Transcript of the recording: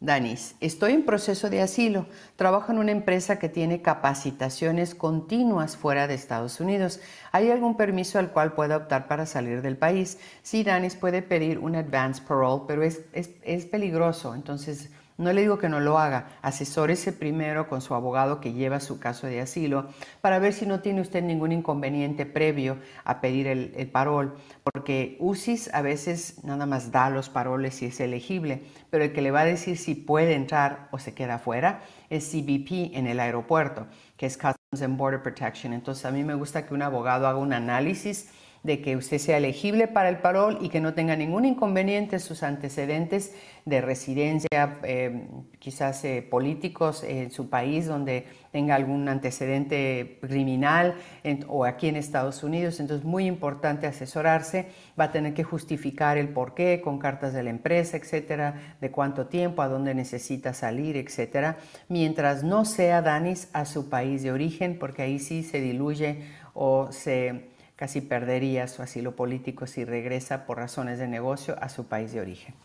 Danis, estoy en proceso de asilo. Trabajo en una empresa que tiene capacitaciones continuas fuera de Estados Unidos. ¿Hay algún permiso al cual pueda optar para salir del país? Sí, Danis puede pedir un advance parole, pero es, es, es peligroso. Entonces, no le digo que no lo haga, asesórese primero con su abogado que lleva su caso de asilo para ver si no tiene usted ningún inconveniente previo a pedir el, parol, porque UCIS a veces nada más da los paroles si es elegible, pero el que le va a decir si puede entrar o se queda fuera es CBP en el aeropuerto, que es Customs and Border Protection. Entonces a mí me gusta que un abogado haga un análisis de que usted sea elegible para el parol y que no tenga ningún inconveniente sus antecedentes de residencia, eh, quizás eh, políticos en su país donde tenga algún antecedente criminal o aquí en Estados Unidos. Entonces, muy importante asesorarse. Va a tener que justificar el porqué con cartas de la empresa, etcétera, de cuánto tiempo, a dónde necesita salir, etcétera. Mientras no sea Danis a su país de origen, porque ahí sí se diluye o se casi perdería su asilo político si regresa por razones de negocio a su país de origen.